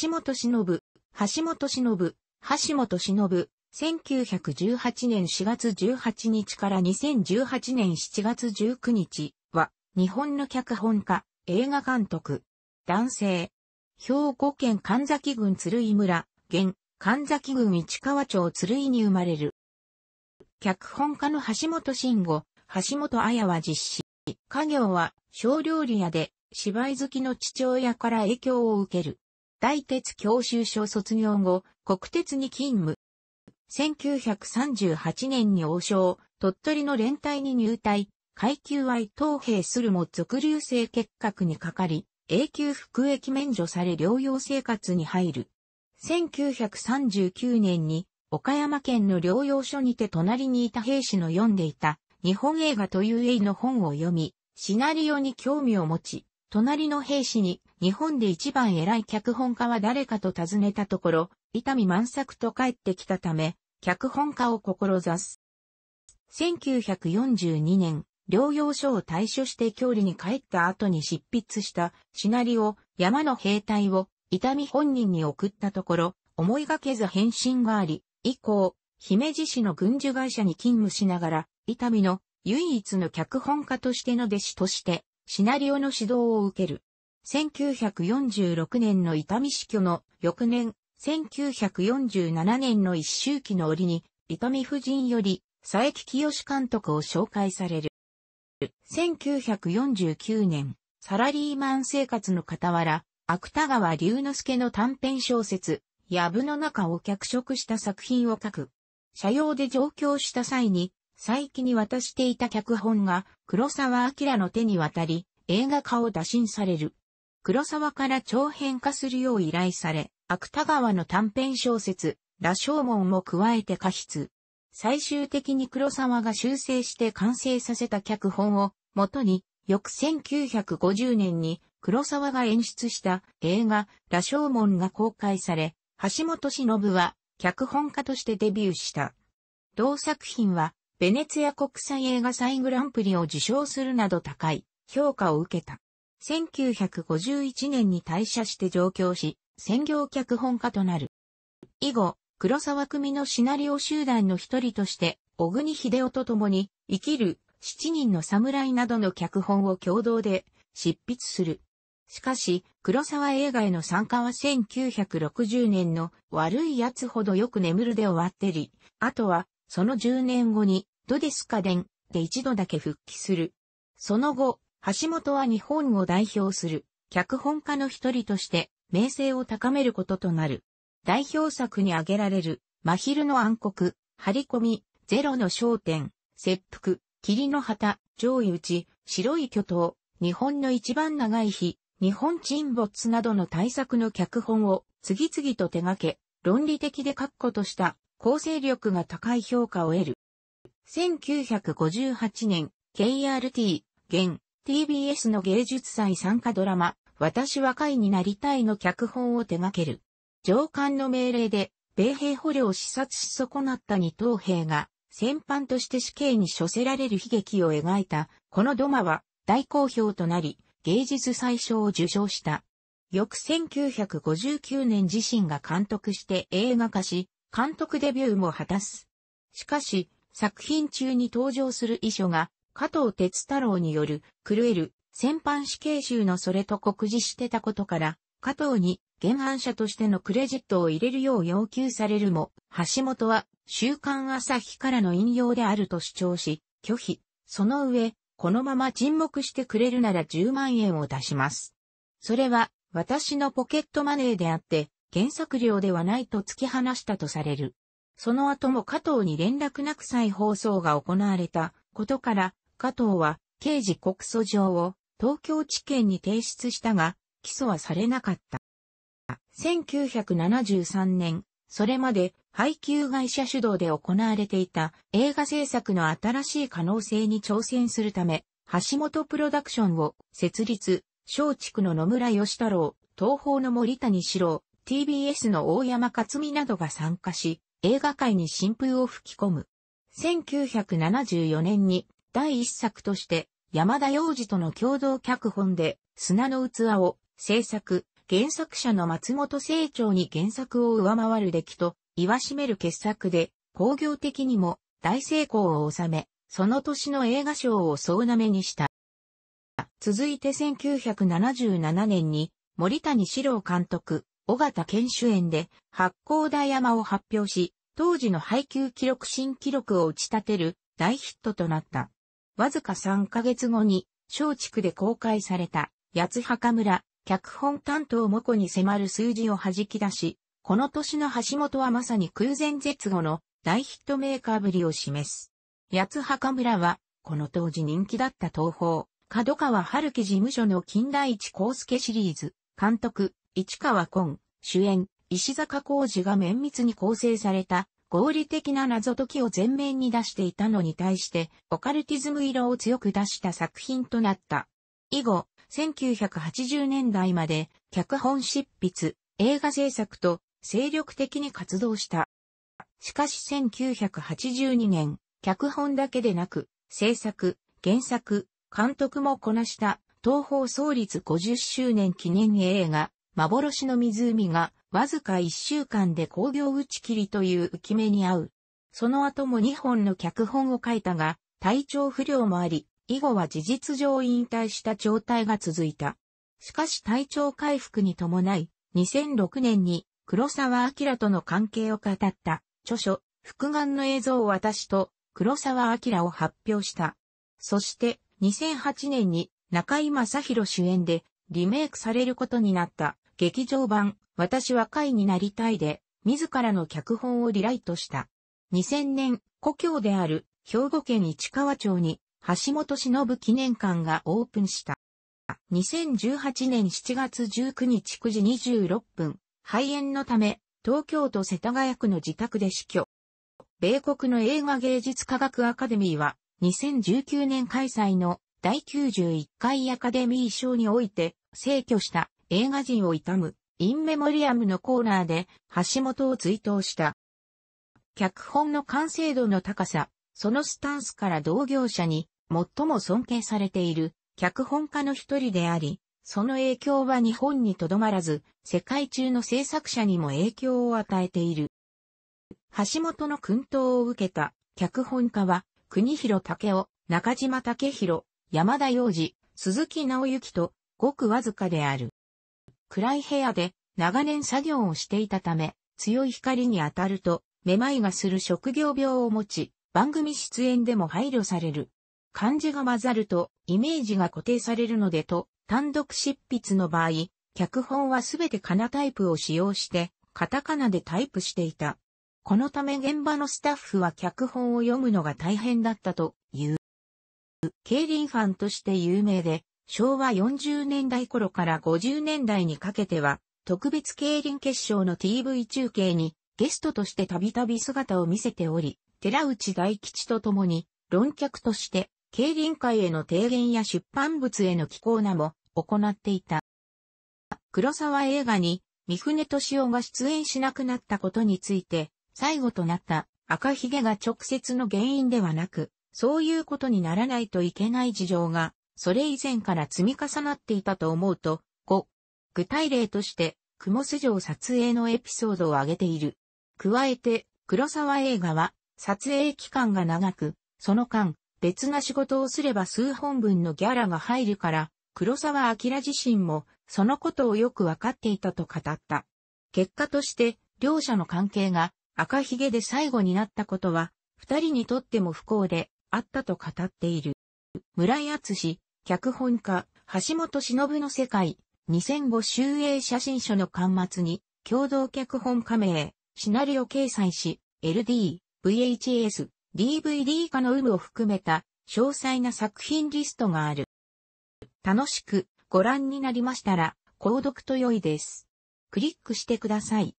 橋本忍、橋本忍、橋本忍、1918年4月18日から2018年7月19日は、日本の脚本家、映画監督、男性、兵庫県神崎郡鶴居村、現、神崎郡市川町鶴居に生まれる。脚本家の橋本慎吾、橋本綾は実施。家業は、小料理屋で、芝居好きの父親から影響を受ける。大鉄教習所卒業後、国鉄に勤務。1938年に王将、鳥取の連隊に入隊、階級は東兵するも俗流性結核にかかり、永久服役免除され療養生活に入る。1939年に岡山県の療養所にて隣にいた兵士の読んでいた日本映画という絵の本を読み、シナリオに興味を持ち、隣の兵士に日本で一番偉い脚本家は誰かと尋ねたところ、伊丹万作と帰ってきたため、脚本家を志す。1942年、療養所を退所して郷里に帰った後に執筆したシナリオ、山の兵隊を伊丹本人に送ったところ、思いがけず返信があり、以降、姫路市の軍需会社に勤務しながら、伊丹の唯一の脚本家としての弟子として、シナリオの指導を受ける。1946年の伊丹死去の翌年、1947年の一周期の折に、伊丹夫人より佐伯清監督を紹介される。1949年、サラリーマン生活の傍ら、芥川龍之介の短編小説、やぶの中を脚色した作品を書く。社用で上京した際に、佐伯に渡していた脚本が黒沢明の手に渡り、映画化を打診される。黒沢から長編化するよう依頼され、芥川の短編小説、羅生門も加えて過筆。最終的に黒沢が修正して完成させた脚本を元に、翌1950年に黒沢が演出した映画、羅生門が公開され、橋本忍は脚本家としてデビューした。同作品は、ベネツィア国際映画祭グランプリを受賞するなど高い評価を受けた。1951年に退社して上京し、専業脚本家となる。以後、黒沢組のシナリオ集団の一人として、小国秀夫と共に、生きる、七人の侍などの脚本を共同で執筆する。しかし、黒沢映画への参加は1960年の悪い奴ほどよく眠るで終わってり、あとは、その10年後に、ドデスカデンで一度だけ復帰する。その後、橋本は日本を代表する脚本家の一人として名声を高めることとなる。代表作に挙げられる、真昼の暗黒、張り込み、ゼロの焦点、切腹、霧の旗、上位打ち、白い巨頭、日本の一番長い日、日本沈没などの大作の脚本を次々と手掛け、論理的で確固とした構成力が高い評価を得る。1958年、KRT、現、TBS の芸術祭参加ドラマ、私は会になりたいの脚本を手掛ける。上官の命令で、米兵捕虜を視察し損なった二等兵が、戦犯として死刑に処せられる悲劇を描いた、このドマは、大好評となり、芸術祭賞を受賞した。翌1959年自身が監督して映画化し、監督デビューも果たす。しかし、作品中に登場する遺書が加藤哲太郎による、狂える、戦犯死刑囚のそれと告示してたことから、加藤に原犯者としてのクレジットを入れるよう要求されるも、橋本は週刊朝日からの引用であると主張し、拒否。その上、このまま沈黙してくれるなら10万円を出します。それは、私のポケットマネーであって、原作料ではないと突き放したとされる。その後も加藤に連絡なく再放送が行われたことから、加藤は刑事告訴状を東京地検に提出したが、起訴はされなかった。1973年、それまで配給会社主導で行われていた映画制作の新しい可能性に挑戦するため、橋本プロダクションを設立、松竹の野村義太郎、東宝の森谷史郎、TBS の大山克美などが参加し、映画界に新風を吹き込む。1974年に第一作として、山田洋次との共同脚本で、砂の器を制作、原作者の松本清張に原作を上回る出来と、言わしめる傑作で、工業的にも大成功を収め、その年の映画賞を総なめにした。続いて1977年に、森谷史郎監督、尾形健主演で、八甲田山を発表し、当時の配給記録新記録を打ち立てる大ヒットとなった。わずか3ヶ月後に、小畜で公開された、八墓村、脚本担当もこに迫る数字を弾き出し、この年の橋本はまさに空前絶後の大ヒットメーカーぶりを示す。八墓村は、この当時人気だった東宝、角川春樹事務所の近代一光介シリーズ、監督、市川昆、主演、石坂浩二が綿密に構成された合理的な謎解きを前面に出していたのに対して、オカルティズム色を強く出した作品となった。以後、1980年代まで、脚本執筆、映画制作と、精力的に活動した。しかし1982年、脚本だけでなく、制作、原作、監督もこなした、東方創立50周年記念映画、幻の湖がわずか一週間で工業打ち切りという浮き目に遭う。その後も2本の脚本を書いたが、体調不良もあり、以後は事実上引退した状態が続いた。しかし体調回復に伴い、2006年に黒沢明との関係を語った著書、復眼の映像を私と黒沢明を発表した。そして2008年に中井正宏主演でリメイクされることになった。劇場版、私は会になりたいで、自らの脚本をリライトした。2000年、故郷である兵庫県市川町に橋本忍記念館がオープンした。2018年7月19日9時26分、肺炎のため、東京都世田谷区の自宅で死去。米国の映画芸術科学アカデミーは、2019年開催の第91回アカデミー賞において、逝去した映画人を悼む、インメモリアムのコーナーで、橋本を追悼した。脚本の完成度の高さ、そのスタンスから同業者に、最も尊敬されている、脚本家の一人であり、その影響は日本にとどまらず、世界中の制作者にも影響を与えている。橋本の訓導を受けた脚本家は、国広武雄、中島武宏、山田洋二、鈴木直之と、ごくわずかである。暗い部屋で長年作業をしていたため、強い光に当たると、めまいがする職業病を持ち、番組出演でも配慮される。漢字が混ざると、イメージが固定されるのでと、単独執筆の場合、脚本はすべてカナタイプを使用して、カタカナでタイプしていた。このため現場のスタッフは脚本を読むのが大変だったという。競輪ファンとして有名で、昭和40年代頃から50年代にかけては、特別競輪決勝の TV 中継にゲストとしてたびたび姿を見せており、寺内大吉と共に論客として競輪界への提言や出版物への寄稿なも行っていた。黒沢映画に三船敏夫が出演しなくなったことについて、最後となった赤ひげが直接の原因ではなく、そういうことにならないといけない事情がそれ以前から積み重なっていたと思うと、5、具体例として、雲素城撮影のエピソードを挙げている。加えて、黒沢映画は、撮影期間が長く、その間、別な仕事をすれば数本分のギャラが入るから、黒沢明自身も、そのことをよくわかっていたと語った。結果として、両者の関係が赤ひげで最後になったことは、二人にとっても不幸であったと語っている。村井厚史、脚本家、橋本忍の世界、2005集英写真書の刊末に、共同脚本家名、シナリオ掲載し、LD、VHS、DVD 化の有無を含めた、詳細な作品リストがある。楽しくご覧になりましたら、購読と良いです。クリックしてください。